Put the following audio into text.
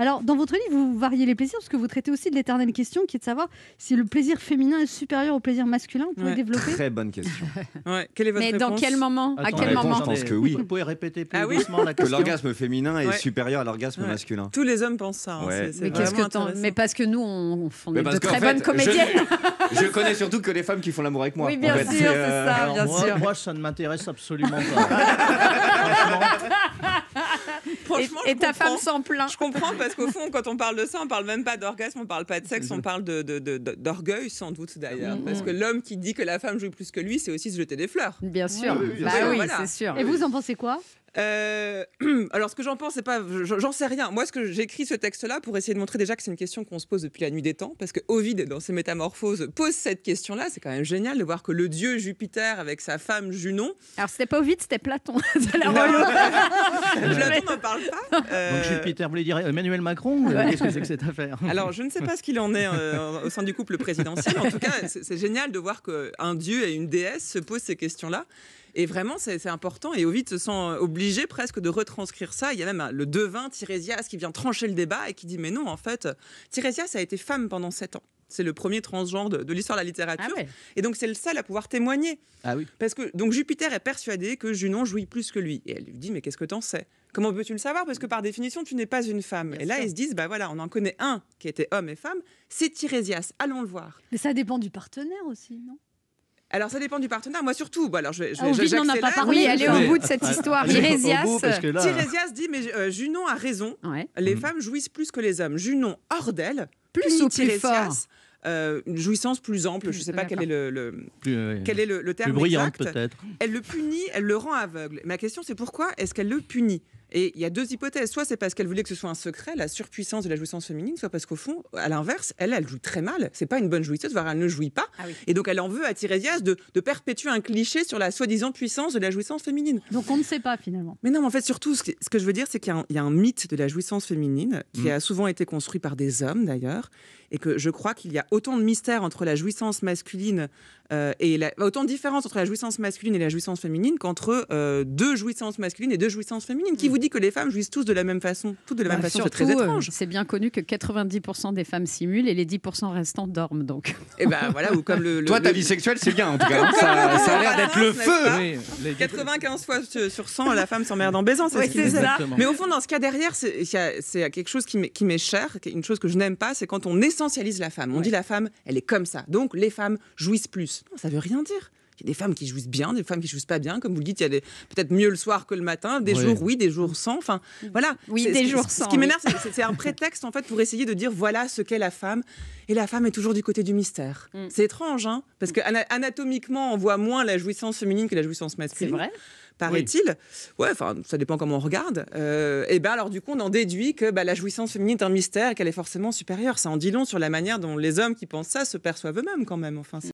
Alors, dans votre livre, vous variez les plaisirs parce que vous traitez aussi de l'éternelle question qui est de savoir si le plaisir féminin est supérieur au plaisir masculin. Vous pouvez développer Très bonne question. Mais dans quel moment À quel moment Je pense que oui. Vous pouvez répéter plus ah doucement la question. Que l'orgasme féminin est supérieur à l'orgasme masculin. Tous les hommes pensent ça. Hein. Mais, parce que nous, on, on de très bonnes comédiennes. Je, connais surtout que les femmes qui font l'amour avec moi. Oui, bien sûr, c'est, euh, ça. moi, sûr. moi, ça ne m'intéresse absolument pas. et, ta femme s'en plaint. Je comprends parce qu'au fond, quand on parle de ça, on parle même pas d'orgasme, on parle pas de sexe, mhm. on parle d'orgueil de, sans doute d'ailleurs. Mhm. Parce que l'homme qui dit que la femme joue plus que lui, c'est aussi se jeter des fleurs. Bien sûr. bah oui, c'est sûr. Et vous en pensez quoi euh, alors, ce que j'en pense, c'est pas, j'en sais rien. Moi, ce que j'écris ce texte-là pour essayer de montrer déjà que c'est une question qu'on se pose depuis la nuit des temps, parce que Ovide, dans ses Métamorphoses, pose cette question-là. C'est quand même génial de voir que le dieu Jupiter avec sa femme Junon. Alors, c'était pas Ovide, c'était Platon. Euh, parle pas. Euh, dire Emmanuel Macron ce que c'est cette affaire Alors, je ne sais pas ce qu'il en est euh, au sein du couple présidentiel. En tout cas, c'est génial de voir qu'un dieu et une déesse se posent ces questions-là. Et vraiment, c'est important. Et Ovid se sent obligé presque de retranscrire ça. Il y a même le devin Tirésias qui vient trancher le débat et qui dit Mais non, en fait, Tirésias a été femme pendant sept ans. C'est le premier transgenre de, l'histoire de la littérature. Ah et donc, c'est le seul à pouvoir témoigner. Ah oui. Parce que donc Jupiter est persuadé que Junon jouit plus que lui. Et elle lui dit Mais qu'est-ce que t'en sais Comment peux-tu le savoir Parce que par définition, tu n'es pas une femme. et là, ils se disent, bah voilà, on en connaît un qui était homme et femme, c'est Tirésias, allons le voir. Mais ça dépend du partenaire aussi, non alors ça dépend du partenaire. Moi surtout. Bon, alors je, ah, n'en a pas parlé. Oui, au bout de cette histoire. Tirésias. dit mais euh, Junon a raison. Les mm. femmes jouissent plus que les hommes. Junon hors d'elle plus ou plus euh, une jouissance plus ample, je ne sais pas quel est le, euh, quel est le, terme plus exact. Elle le punit, elle le rend aveugle. Ma question c'est pourquoi est-ce qu'elle le punit et il y a deux hypothèses. Soit c'est parce qu'elle voulait que ce soit un secret, la surpuissance de la jouissance féminine, soit parce qu'au fond, à l'inverse, elle, elle joue très mal. C'est pas une bonne jouisseuse, voire elle ne jouit pas. Ah Et donc elle en veut à Thérésias, de, perpétuer un cliché sur la soi-disant puissance de la jouissance féminine. Donc on ne sait pas finalement. Mais non, en fait, surtout, ce que, je veux dire, c'est qu'il y, a un mythe de la jouissance féminine qui mm. a souvent été construit par des hommes d'ailleurs, et que je crois qu'il y a autant de mystère entre la jouissance masculine euh, et la, autant de différence entre la jouissance masculine et la jouissance féminine qu'entre euh, deux jouissances masculines et deux jouissances féminines. Qui mm. vous dit que les femmes jouissent tous de la même façon, toutes de la bah, même façon C'est très euh, étrange. c'est bien connu que 90% des femmes simulent et les 10% restants dorment donc. Et eh ben voilà, ou comme le. Toi, ta vie sexuelle, c'est bien en tout cas. Hein. ça, a l'air d'être le feu. 95 fois sur 100, la femme s'emmerde en baisant. C'est Mais au fond, dans ce cas derrière, c'est quelque chose qui m'est cher, une chose que je n'aime pas, c'est quand on essaie essentialise la femme. On dit la femme, elle est comme ça. Donc les femmes jouissent plus. Ça ça veut rien dire. Il y a des femmes qui jouissent bien, des femmes qui jouissent pas bien. Comme vous le dites, il y a peut-être mieux le soir que le matin. Des jours oui, des jours sans. Enfin, voilà. Oui, des jours sans. Ce qui m'énerve, c'est un prétexte en fait pour essayer de dire voilà ce qu'est la femme. Et la femme est toujours du côté du mystère. Mm. C'est étrange, hein, parce que anatomiquement, on voit moins la jouissance féminine que la jouissance masculine. C'est vrai paraît-il. Ouais, enfin, ça dépend comment on regarde. et euh, eh ben alors, du coup, on en déduit que bah, la jouissance féminine est un mystère et qu'elle est forcément supérieure. Ça en dit long sur la manière dont les hommes qui pensent ça se perçoivent eux-mêmes, quand même. Enfin,